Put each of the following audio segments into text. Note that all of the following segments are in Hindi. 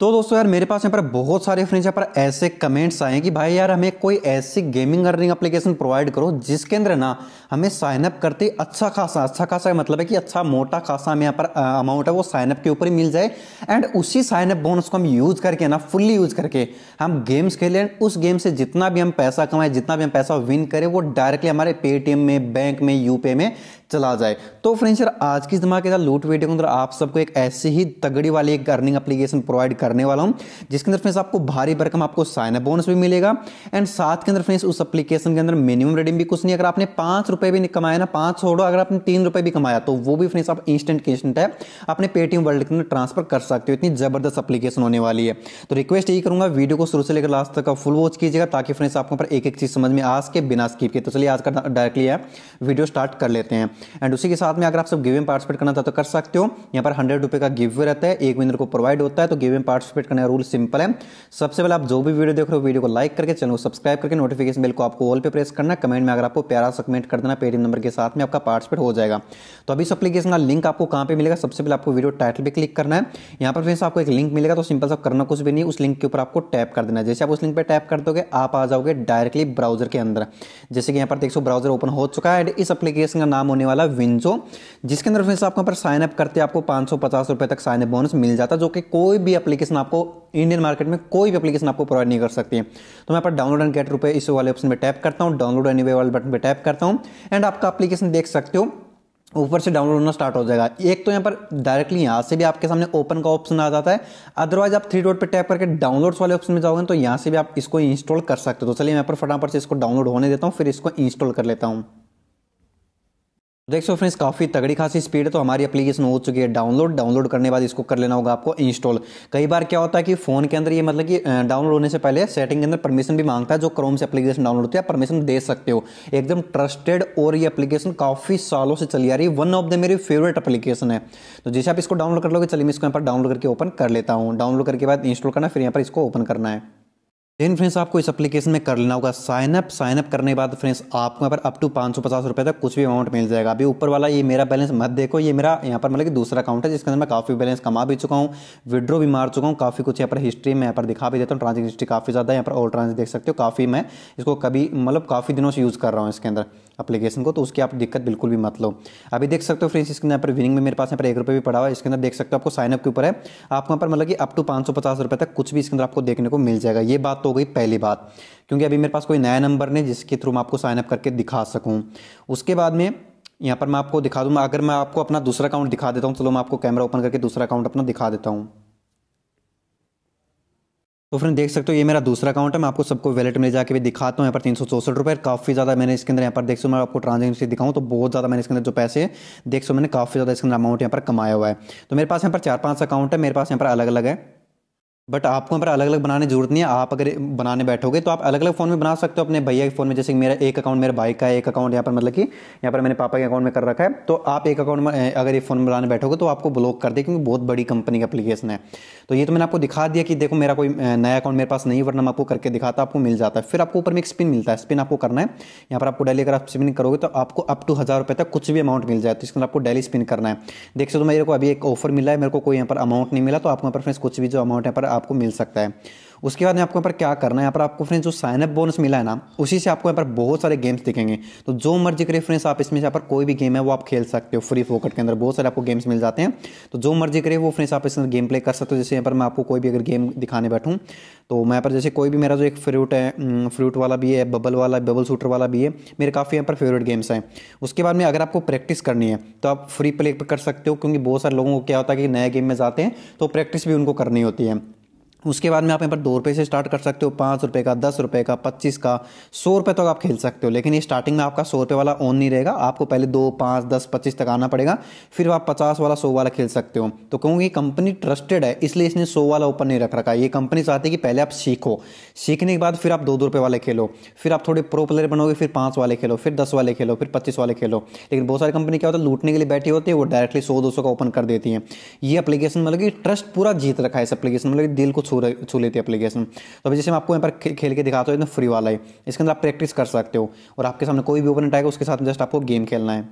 तो दोस्तों यार मेरे पास यहाँ पर बहुत सारे फ्रेंड्स यहाँ पर ऐसे कमेंट्स आए हैं कि भाई यार हमें कोई ऐसी गेमिंग अर्निंग एप्लीकेशन प्रोवाइड करो जिसके अंदर ना हमें साइनअप करते अच्छा खासा अच्छा खासा मतलब है कि अच्छा मोटा खासा हमें यहाँ पर अमाउंट है वो साइनअप के ऊपर ही मिल जाए एंड उसी साइनअप बोनस को हम यूज़ करके ना फुल्ली यूज़ करके हम गेम्स खेलें एंड उस गेम से जितना भी हम पैसा कमाएं जितना भी हम पैसा विन करें वो डायरेक्टली हमारे पेटीएम में बैंक में यूपे में चला जाए तो फ्रेंड्स यार आज की धमाकेदार लूट वीडियो के अंदर आप सबको एक ऐसी ही तगड़ी वाली एक अर्निंग अपलीकेशन प्रोवाइड करने वाला हूँ जिसके अंदर फ्रेंड्स आपको भारी भरकम आपको साइन बोनस भी मिलेगा एंड साथ के अंदर फ्रेंड्स उस अपलीकेशन के अंदर मिनिमम रेडिंग भी कुछ नहीं अगर आपने पाँच रुपये भी कमाया ना पाँच छोड़ो अगर आपने तीन रुपये भी कमाया तो वो भी फ्रेंड्स आप इंस्टेंट के इंस्टेंट है अपने पेटीएम वर्ल्ड के अंदर ट्रांसफर कर सकते हो इतनी ज़बरदस्त अपलीकेशन होने वाली है तो रिक्वेस्ट यही करूँगा वीडियो को शुरू से लेकर लास्ट तक का फुल वॉच कीजिएगा ताकि फ्रेंड्स आपको पर एक एक चीज़ समझ में आ सके बिना स्कीप के तो चलिए आज का डायरेक्टली है वीडियो स्टार्ट कर लेते हैं एंड उसी के साथ में अगर आप सब गिव में पार्टिसिपेट करना था तो कर सकते हो यहाँ पर हंड्रेड रुपये का गिव रहता है एक विनर को प्रोवाइड होता है तो गिव में पार्टिसिपेट करने का रूल सिंपल है सबसे पहले आप जो भी वीडियो देख रहे हो वीडियो को लाइक करके चैनल को सब्सक्राइब करके नोटिफिकेशन बिल को आपको ऑल पे प्रेस करना कमेंट में अगर आपको प्यारा सा कर देना पेटीएम नंबर के साथ में आपका पार्टिसिपेट हो जाएगा तो अभी इस अपलीकेशन का लिंक आपको कहाँ पे मिलेगा सबसे पहले आपको वीडियो टाइटल पर क्लिक करना है यहाँ पर फिर आपको एक लिंक मिलेगा तो सिंपल सा करना कुछ भी नहीं उस लिंक के ऊपर आपको टैप कर देना जैसे आप उस लिंक पर टैप कर दोगे आप आ जाओगे डायरेक्टली ब्राउजर के अंदर जैसे कि यहाँ पर देख सो ब्राउजर ओपन हो चुका है एंड इस अपलीकेशन का नाम होने वाला विंजो जिसके अंदर फ्रेंड्स आपको पर साइनअप करते आपको पाँच सौ पचास रुपये तक साइनअप बोनस मिल जाता जो कि कोई भी एप्लीकेशन आपको इंडियन मार्केट में कोई भी एप्लीकेशन आपको प्रोवाइड नहीं कर सकती है तो मैं पर डाउनलोड एंड गेट रुपये इस वाले ऑप्शन में टैप करता हूँ डाउनलोड एनी वाले बटन पर टैप करता हूँ एंड आपका एप्लीकेशन देख सकते हो ऊपर से डाउनलोड होना स्टार्ट हो जाएगा एक तो यहाँ पर डायरेक्टली यहाँ से भी आपके सामने ओपन का ऑप्शन आ जाता है अदरवाइज आप थ्री डॉट पे टैप करके डाउनलोड्स वाले ऑप्शन में जाओगे तो यहाँ से भी आप इसको इंस्टॉल कर सकते हो तो चलिए मैं पर फटाफट से इसको डाउनलोड होने देता हूँ फिर इसको इंस्टॉल कर लेता हूँ देख सो फ्रेंड्स काफ़ी तगड़ी खासी स्पीड है तो हमारी एप्लीकेशन हो चुकी है डाउनलोड डाउनलोड करने के बाद इसको कर लेना होगा आपको इंस्टॉल कई बार क्या होता है कि फ़ोन के अंदर ये मतलब कि डाउनलोड होने से पहले सेटिंग के अंदर परमिशन भी मांगता है जो क्रोम से एप्लीकेशन डाउनलोड होती है परमिशन दे सकते हो एकदम ट्रस्टेड और ये एप्लीकेशन काफ़ी सालों से चली आ रही है वन ऑफ द मेरी फेवरेट एप्लीकेशन है तो जैसे आप इसको डाउनलोड कर लोगे चलिए मैं इसको यहाँ पर डाउनलोड करके ओपन कर लेता हूँ डाउनलोड करके बाद इंस्टॉल करना फिर यहाँ पर इसको ओपन करना है देन फ्रेंड्स आपको इस एप्लीकेशन में कर लेना होगा साइनअप साइनअप करने के बाद फ्रेंड्स आपको यहाँ पर अप टू पाँच सौ पचास रुपये तक कुछ भी अमाउंट मिल जाएगा अभी ऊपर वाला ये मेरा बैलेंस मत देखो ये मेरा यहाँ पर मतलब कि दूसरा अकाउंट है जिसके अंदर मैं काफ़ी बैलेंस कमा भी चुका हूँ विड्रो भी मार चुका हूँ काफ़ी कुछ यहाँ पर हिस्ट्री में यहाँ पर दिखा भी देता हूँ ट्रांजेक्शन हिस्ट्री काफ़ी ज़्यादा यहाँ पर और ट्रांजेक्ट देख सकते हो काफ़ी मैं इसको कभी मतलब काफ़ी दिनों से यूज़ कर रहा हूँ इसके अंदर अपलीकेशन को तो उसकी आप दिक्कत बिल्कुल भी मत लो अभी देख सकते हो फ्रेंड्स इसके अंदर पर विनिंग में मेरे पास यहाँ पर एक रुपये भी पड़ा हुआ है इसके अंदर देख सकते हो आपको साइनअप के ऊपर है आपको यहाँ पर मतलब कि अप टू पाँच सौ पचास रुपये तक कुछ भी इसके अंदर आपको देखने को मिल जाएगा ये बात तो हो तो गई पहली बात क्योंकि अभी मेरे पास कोई नया नंबर नहीं जिसके थ्रू मैं आपको साइनअप करके दिखा सकूँ उसके बाद में यहाँ पर मैं आपको दिखा दूँ अगर मैं आपको अपना दूसरा अकाउंट दिखा देता हूँ चलो मैं आपको कैमरा ओपन करके दूसरा अकाउंट अपना दिखा देता हूँ तो फ्रेंड देख सकते हो ये मेरा दूसरा अकाउंट है मैं आपको सबको वैलेट में जाके भी दिखाता हूँ यहाँ पर तीन सौ चौसठ रुपये काफ़ी ज़्यादा मैंने इसके अंदर यहाँ पर देख सो मैं आपको ट्रांजेक्शन दिखाऊँ तो बहुत ज़्यादा मैंने इसके अंदर जो पैसे देख सो मैंने काफ़ी ज़्यादा इसके अंदर अमाउंट यहाँ पर कमाया हुआ है तो मेरे पास यहाँ पर चार पाँच अकाउंट है मेरे पास यहाँ पर अलग अलग है बट आपको यहाँ पर अलग अलग बनाने जरूरत नहीं है आप अगर बनाने बैठोगे तो आप अलग अलग फ़ोन में बना सकते हो अपने भैया के फ़ोन में जैसे कि मेरा एक अकाउंट मेरे भाई का है एक अकाउंट यहाँ पर मतलब कि यहाँ पर मैंने पापा के अकाउंट में कर रखा है तो आप एक अकाउंट में अगर ये फ़ोन बनाने बैठोगे तो आपको ब्लॉक कर दे क्योंकि बहुत बड़ी कंपनी का अपलीकेशन है तो ये तो मैंने आपको दिखा दिया कि देखो मेरा कोई नया अकाउंट मेरे पास नहीं वरना मैं आपको करके दिखाता आपको मिल जाता है फिर आपको ऊपर में एक स्पिन मिलता है स्पिन आपको करना है यहाँ पर आपको डेली अगर आप स्पिन करोगे तो आपको अप टू हज़ार रुपये तक कुछ भी अमाउंट मिल जाए तो इसके आपको डेली स्पिन करना है देख सकते हो मेरे को अभी एक ऑफर मिला है मेरे को कोई यहाँ पर अमाउंट नहीं मिला तो आपको यहाँ पर फ्रेंड्स कुछ भी जो अमाउंट यहाँ पर आपको मिल सकता है उसके बाद में आपको यहाँ पर क्या करना है यहाँ पर आपको फ्रेंड्स जो साइन अप बोनस मिला है ना उसी से आपको यहाँ पर बहुत सारे गेम्स दिखेंगे तो जो मर्जी करे फ्रेंड्स आप इसमें यहाँ पर कोई भी गेम है वो आप खेल सकते हो फ्री फोकट के अंदर बहुत सारे आपको गेम्स मिल जाते हैं तो जो मर्जी करे वो फ्रेंड्स आप अंदर गेम प्ले कर सकते हो जैसे यहाँ पर मैं आपको कोई भी अगर गेम दिखाने बैठूँ तो मैं यहाँ पर जैसे कोई भी मेरा जो एक फ्रूट है फ्रूट वाला भी है बबल वाला बबल शूटर वाला भी है मेरे काफ़ी यहाँ पर फेवरेट गेम्स हैं उसके बाद में अगर आपको प्रैक्टिस करनी है तो आप फ्री प्ले कर सकते हो क्योंकि बहुत सारे लोगों को क्या होता है कि नए गेम में जाते हैं तो प्रैक्टिस भी उनको करनी होती है उसके बाद में आप यहाँ पर दो रुपये से स्टार्ट कर सकते हो पाँच रुपये का दस रुपये का पच्चीस का सौ रुपये तक तो आप खेल सकते हो लेकिन ये स्टार्टिंग में आपका सौ रुपये वाला ऑन नहीं रहेगा आपको पहले दो पाँच दस पच्चीस तक आना पड़ेगा फिर आप पचास वाला सौ वाला खेल सकते हो तो क्योंकि कंपनी ट्रस्टेड है इसलिए इसने सौ वाला ऊपर नहीं रख रखा ये कंपनी चाहती है कि पहले आप सीखो सीखने के बाद फिर आप दो दो रुपये वाले खेलो फिर आप थोड़े प्रो प्लेयर बनोगे फिर पाँच वाले खेलो फिर दस वाले खेलो फिर पच्चीस वाले खेलो लेकिन बहुत सारी कंपनी क्या होता है लूटने के लिए बैठी होती है वो डायरेक्टली सौ दो का ओपन कर देती है ये अपलीकेशन मतलब कि ट्रस्ट पूरा जीत रखा है इस अपलीकेशन मतलब दिल को छू छू रहे छू लेती है एप्लीकेशन तो अभी जैसे मैं आपको यहाँ पर खेल के दिखाता हूँ एकदम फ्री तो वाला है इसके अंदर आप प्रैक्टिस कर सकते हो और आपके सामने कोई भी ओपन अटैक है उसके साथ जस्ट आपको गेम खेलना है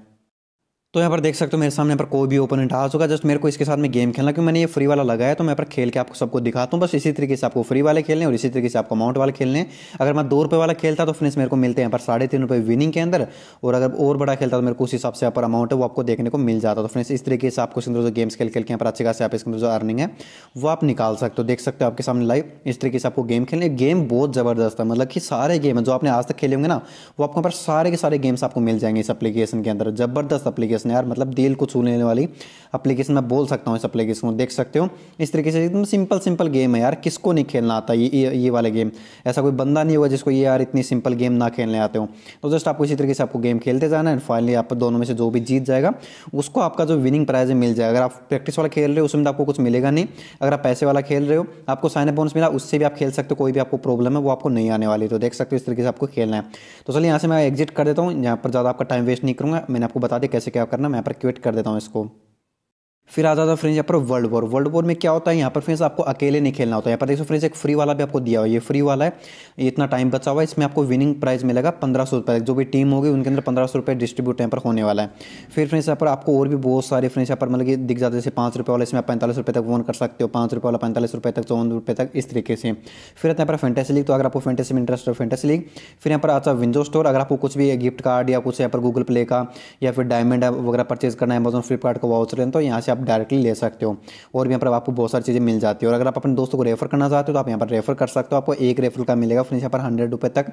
तो यहाँ पर देख सकते हो मेरे सामने पर कोई भी ओपोनेंट आ चुका जस्ट मेरे को इसके साथ में गेम खेलना क्योंकि मैंने ये फ्री वाला लगाया तो मैं पर खेल के आपको सबको दिखाता हूँ बस इसी तरीके से आपको फ्री वाले खेलने और इसी तरीके से आपको अमाउंट वाले खेलने अगर मैं दो रुपये वाला खेलता तो फ्रेंड्स मेरे को मिलते हैं पर साढ़े तीन रुपये विनिंग के अंदर और अगर और बड़ा खेलता तो मेरे को उस हिसाब से यहाँ पर अमाउंट है वो आपको देखने को मिल जाता तो फ्रेंड्स इस तरीके से आपको जो गेम्स खेल खेल के यहाँ पर अच्छे खास आप अंदर जो अर्निंग है वो आप निकाल सकते हो देख सकते हो आपके सामने लाइव इस तरीके से आपको गेम खेलने गेम बहुत ज़बरदस्त है मतलब कि सारे गेम जो आपने आज तक खेले होंगे ना वो आपको यहाँ पर सारे के सारे गेम्स आपको मिल जाएंगे इस अपलीकेशन के अंदर ज़बरदस्त अपलीकेशन एप्लीकेशन है यार मतलब दिल को छूने वाली एप्लीकेशन मैं बोल सकता हूँ इस एप्लीकेशन को देख सकते हो इस तरीके से एकदम सिंपल सिंपल गेम है यार किसको नहीं खेलना आता ये ये, वाले गेम ऐसा कोई बंदा नहीं होगा जिसको ये यार इतनी सिंपल गेम ना खेलने आते हो तो जस्ट आपको इसी तरीके से आपको गेम खेलते जाना एंड फाइनली आप दोनों में से जो भी जीत जाएगा उसको आपका जो विनिंग प्राइज मिल जाएगा अगर आप प्रैक्टिस वाला खेल रहे हो उसमें तो आपको कुछ मिलेगा नहीं अगर आप पैसे वाला खेल रहे हो आपको साइन अप बोनस मिला उससे भी आप खेल सकते हो कोई भी आपको प्रॉब्लम है वो आपको नहीं आने वाली तो देख सकते हो इस तरीके से आपको खेलना है तो चलिए यहाँ से मैं एग्जिट कर देता हूँ यहाँ पर ज़्यादा आपका टाइम वेस्ट नहीं करूँगा मैंने आपको बता दिया कैसे क्या करना मैं पर क्विट कर देता हूँ इसको फिर आ जाता है फ्रेंड्स यहाँ पर वर्ल्ड वॉर वर्ल्ड वॉर में क्या होता है यहाँ पर फ्रेंड्स आपको अकेले नहीं खेलना होता है यहाँ पर देखो फ्रेंड्स एक फ्री वाला भी आपको दिया हुआ है ये फ्री वाला है ये इतना टाइम बचा हुआ है इसमें आपको विनिंग प्राइज मिलेगा पंद्रह सौ रुपये जो भी टीम होगी उनके अंदर पंद्रह सौ रुपये डिस्ट्रीब्यूट यहाँ पर होने वाला है फिर फ्रेंड्स यहाँ पर आपको और भी बहुत सारे फ्रेंड्स यहाँ पर मतलब दिख जाते जैसे पाँच रुपये वाला इसमें आप पैंतालीस रुपये तक वन कर सकते हो पाँच रुपये वाला पैंतालीस रुपये तक चौवन रुपये तक इस तरीके से फिर यहाँ पर फेंटेस लीग तो अगर आपको फेंटेस में इंटरेस्ट हो फेंटेस लीग फिर यहाँ पर आता विंडो स्टोर अगर आपको कुछ भी गिफ्ट कार्ड या कुछ यहाँ पर गूगल प्ले का या फिर डायमंड वगैरह परचेज करना है अमेजोन फ्लिपकार्ट का वाउचर तो यहाँ से आप डायरेक्टली ले सकते हो और यहाँ पर आपको बहुत सारी चीज़ें मिल जाती है और अगर आप अपने दोस्तों को रेफर करना चाहते हो तो आप यहाँ पर रेफर कर सकते हो आपको एक रेफर का मिलेगा फिर यहाँ पर हंड्रेड रुपये तक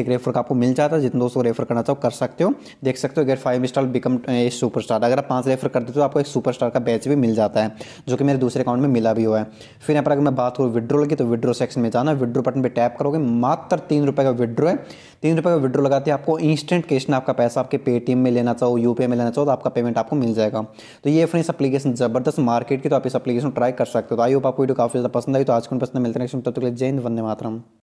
एक रेफर का आपको मिल जाता है जितने दोस्तों को रेफर करना चाहो कर सकते हो देख सकते हो अगर five star become a superstar अगर आप पाँच रेफर कर देते हो तो आपको एक सुपर स्टार का बैच भी मिल जाता है जो कि मेरे दूसरे अकाउंट में मिला भी हुआ है फिर यहाँ पर अगर मैं बात करूँ विड्रोल की तो विड्रो सेक्शन में जाना विड्रो बटन पर टैप करोगे मात्र तीन रुपये का विड्रो है तीन रुपये का विड्रो लगाते हैं आपको इंस्टेंट कैश में आपका पैसा आपके पेटीएम में लेना चाहो यूपीआई में लेना चाहो तो आपका पेमेंट आपको मिल जाएगा तो ये फ्रेंड्स अपलीकेशन एप्लीकेशन जबरदस्त मार्केट की तो आप इस एप्लीकेशन ट्राई कर सकते हो तो आई होप आपको वीडियो काफी ज़्यादा पसंद आई तो आज को पसंद मिलते हैं तब तक जय हिंद वंदे मातरम